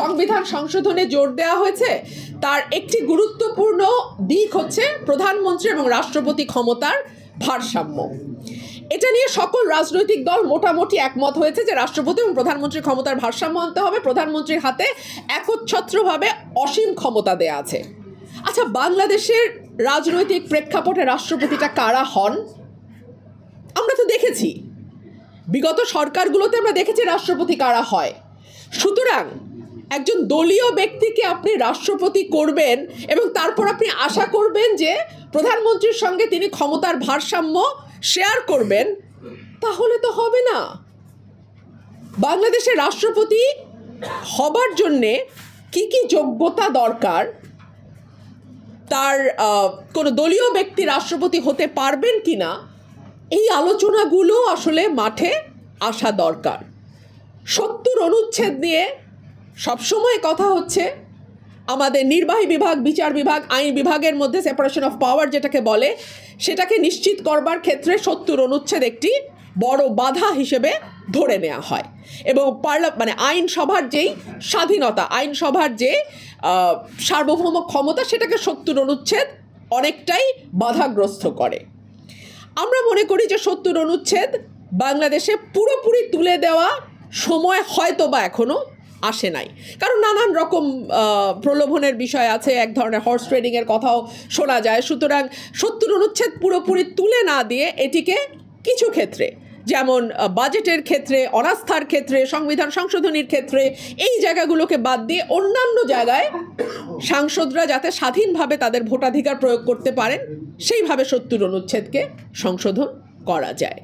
সংবিধান সংশোধনে জোর দেওয়া হয়েছে তার একটি গুরুত্বপূর্ণ দিক হচ্ছে প্রধানমন্ত্রী এবং রাষ্ট্রপতি ক্ষমতার ভারসাম্য এটা নিয়ে সকল রাজনৈতিক দল মোটামুটি একমত হয়েছে যে রাষ্ট্রপতি এবং প্রধানমন্ত্রীর ক্ষমতার ভারসাম্য আনতে হবে প্রধানমন্ত্রীর হাতে একচ্ছত্রভাবে অসীম ক্ষমতা দেয়া আছে আচ্ছা বাংলাদেশের রাজনৈতিক প্রেক্ষাপটে রাষ্ট্রপতিটা কারা হন আমরা তো দেখেছি বিগত সরকারগুলোতে আমরা দেখেছি রাষ্ট্রপতি কারা হয় সুতরাং একজন দলীয় ব্যক্তিকে আপনি রাষ্ট্রপতি করবেন এবং তারপর আপনি আশা করবেন যে প্রধানমন্ত্রীর সঙ্গে তিনি ক্ষমতার ভারসাম্য শেয়ার করবেন তাহলে তো হবে না বাংলাদেশের রাষ্ট্রপতি হবার জন্যে কি কি যোগ্যতা দরকার তার কোনো দলীয় ব্যক্তি রাষ্ট্রপতি হতে পারবেন কি না এই আলোচনাগুলো আসলে মাঠে আসা দরকার সত্তর অনুচ্ছেদ নিয়ে সবসময় কথা হচ্ছে আমাদের নির্বাহী বিভাগ বিচার বিভাগ আইন বিভাগের মধ্যে সেপারেশন অফ পাওয়ার যেটাকে বলে সেটাকে নিশ্চিত করবার ক্ষেত্রে সত্তর অনুচ্ছেদ একটি বড় বাধা হিসেবে ধরে নেওয়া হয় এবং পার্লা মানে আইনসভার যেই স্বাধীনতা আইনসভার যে সার্বভৌম ক্ষমতা সেটাকে সত্তর অনুচ্ছেদ অনেকটাই বাধাগ্রস্ত করে আমরা মনে করি যে সত্তর অনুচ্ছেদ বাংলাদেশে পুরোপুরি তুলে দেওয়া সময় হয়তো বা এখনও আসে নাই কারণ নানান রকম প্রলোভনের বিষয় আছে এক ধরনের হর্স ট্রেডিংয়ের কথাও শোনা যায় সুতরাং সত্তর অনুচ্ছেদ পুরোপুরি তুলে না দিয়ে এটিকে কিছু ক্ষেত্রে যেমন বাজেটের ক্ষেত্রে অনাস্থার ক্ষেত্রে সংবিধান সংশোধনীর ক্ষেত্রে এই জায়গাগুলোকে বাদ দিয়ে অন্যান্য জায়গায় সাংসদরা যাতে স্বাধীনভাবে তাদের ভোটাধিকার প্রয়োগ করতে পারেন সেইভাবে সত্তর অনুচ্ছেদকে সংশোধন করা যায়